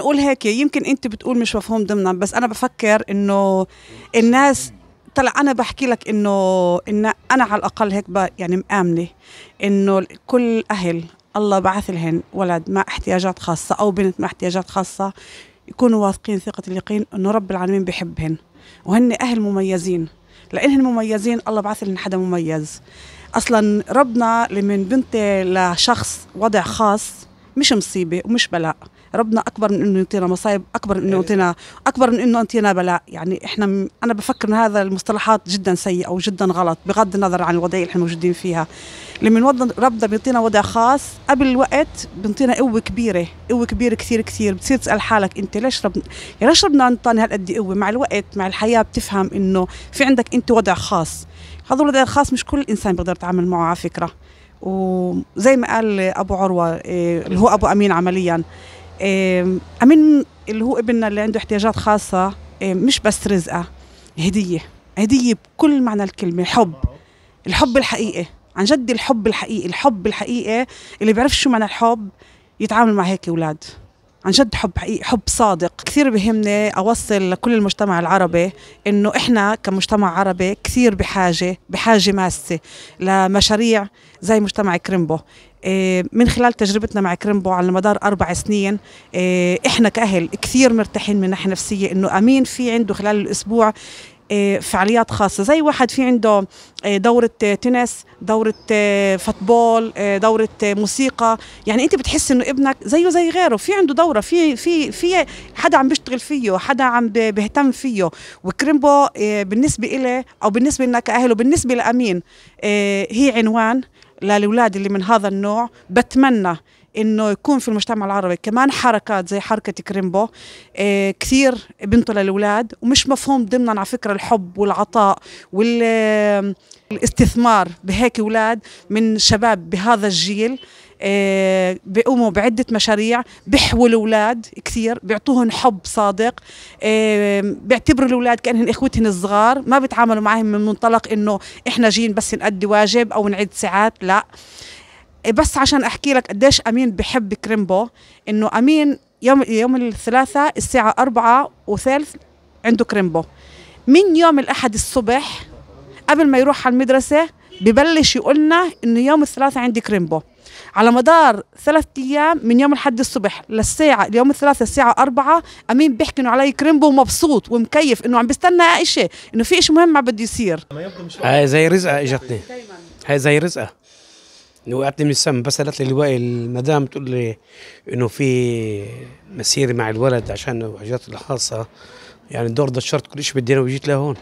نقول هيك يمكن انت بتقول مش مفهوم ضمنا بس انا بفكر انه الناس طلع انا بحكي لك انه ان انا على الاقل هيك يعني مآمنه انه كل اهل الله بعث لهن ولد مع احتياجات خاصه او بنت مع احتياجات خاصه يكونوا واثقين ثقه اليقين انه رب العالمين بحبهن وهن اهل مميزين لانهن مميزين الله بعث لهن حدا مميز اصلا ربنا لمن بنتي لشخص وضع خاص مش مصيبه ومش بلاء ربنا اكبر من انه يعطينا مصايب اكبر من انه يعطينا اكبر من انه يعطينا بلاء يعني احنا م... انا بفكر ان هذا المصطلحات جدا سيئه وجدا غلط بغض النظر عن الوضعيه اللي احنا موجودين فيها لما ربنا بيعطينا وضع خاص قبل الوقت بيعطينا قوه كبيره قوه كبيره كثير كثير بتصير تسال حالك انت ليش ربنا يعني ليش ربنا انطاني هالقد قوه مع الوقت مع الحياه بتفهم انه في عندك انت وضع خاص هذا الوضع الخاص مش كل انسان بيقدر يتعامل معه على فكره وزي ما قال ابو عروه إيه، اللي هو ابو امين عمليا إيه، أمين اللي هو ابننا اللي عنده احتياجات خاصة إيه، مش بس رزقة هدية هدية بكل معنى الكلمة حب الحب الحقيقي عن جد الحب الحقيقي الحب الحقيقي اللي بيعرف شو معنى الحب يتعامل مع هيك أولاد عن جد حب حقيقي حب صادق كثير بهمني اوصل لكل المجتمع العربي انه احنا كمجتمع عربي كثير بحاجه بحاجه ماسه لمشاريع زي مجتمع كريمبو إيه، من خلال تجربتنا مع كريمبو على مدار أربع سنين إيه، إحنا كأهل كثير مرتاحين من ناحية نفسية إنه أمين في عنده خلال الأسبوع آه، فعاليات خاصة زي واحد في عنده آه، دورة آه، تنس دورة فوتبول دورة موسيقى يعني أنت بتحس إنه ابنك زيه زي غيره في عنده دورة في في في حدا عم بيشتغل فيه حدا عم بيهتم فيه وكريمبو بالنسبة إلي أو بالنسبة لنا كأهل وبالنسبة لأمين هي عنوان للاولاد اللي من هذا النوع بتمنى انه يكون في المجتمع العربي كمان حركات زي حركه كريمبو آه، كثير بنتوا للاولاد ومش مفهوم ضمنا على فكره الحب والعطاء والاستثمار بهيك اولاد من شباب بهذا الجيل آه، بيقوموا بعدة مشاريع بيحووا الأولاد كثير بيعطوهم حب صادق آه، بيعتبروا الأولاد كأنهم إخوتهم الصغار ما بيتعاملوا معهم من منطلق إنه إحنا جايين بس نأدي واجب أو نعد ساعات لا إيه، بس عشان أحكي لك قديش أمين بحب كريمبو إنه أمين يوم يوم الثلاثاء الساعة أربعة وثالث عنده كريمبو من يوم الأحد الصبح قبل ما يروح على المدرسة ببلش يقولنا إنه يوم الثلاثاء عندي كريمبو على مدار ثلاثة أيام من يوم الحد الصبح للساعة اليوم الثلاثة الساعة أربعة أمين بيحكي إنه علي كريمبو ومبسوط ومكيف إنه عم بستنى إشي إنه في إشي مهم عم بده يصير هاي زي رزقة إجتني هاي زي رزقة إنه وقعتني من السم بس قالت لي اللواء المدام تقول لي إنه في مسيرة مع الولد عشان وجهات الخاصة يعني الدور دشرت كل شيء بدينا وجيت لهون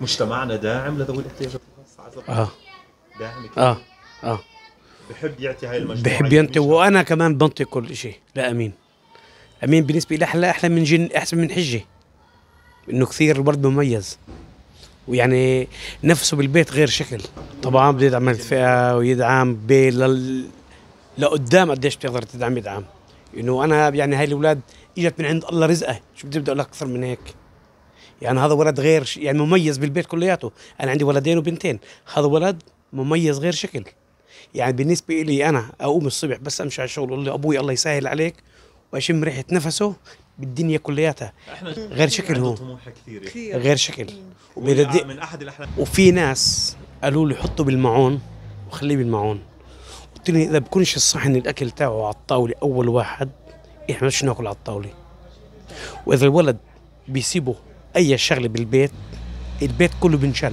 مجتمعنا داعم لذوي الاحتياجات الخاصة آه داعم كده. آه آه بحب يعطي هاي المجموعه بحب ينطي وانا كمان بنطي كل شيء لامين امين بالنسبه لي احلى احلى من جن احسن من حجه انه كثير برضه مميز ويعني نفسه بالبيت غير شكل طبعا بده يدعم الفئه ويدعم بي لل... لقدام قديش بتقدر تدعم يدعم انه انا يعني هاي الاولاد اجت من عند الله رزقه شو بدي بدي اقول اكثر من هيك يعني هذا ولد غير يعني مميز بالبيت كلياته انا عندي ولدين وبنتين هذا ولد مميز غير شكل يعني بالنسبه لي انا اقوم الصبح بس امشي على الشغل اقول ابوي الله يسهل عليك واشم ريحه نفسه بالدنيا كلياتها غير شكل هو كثير غير شكل من احد الاحلام وفي ناس قالوا لي حطه بالمعون وخليه بالمعون قلت لي اذا بكونش الصحن الاكل تاعه على الطاوله اول واحد احنا مش ناكل على الطاوله واذا الولد بيسيبه اي شغله بالبيت البيت كله بنشل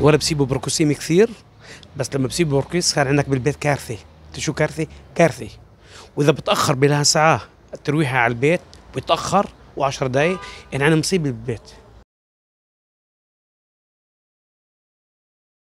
ولا بسيبه بروكوسيمي كثير بس لما بسيبه رخيص صار عندك بالبيت كارثه شو كارثه كارثه واذا بتاخر بلا ساعه الترويحه على البيت بتاخر وعشر دقائق يعني انا مصيبه بالبيت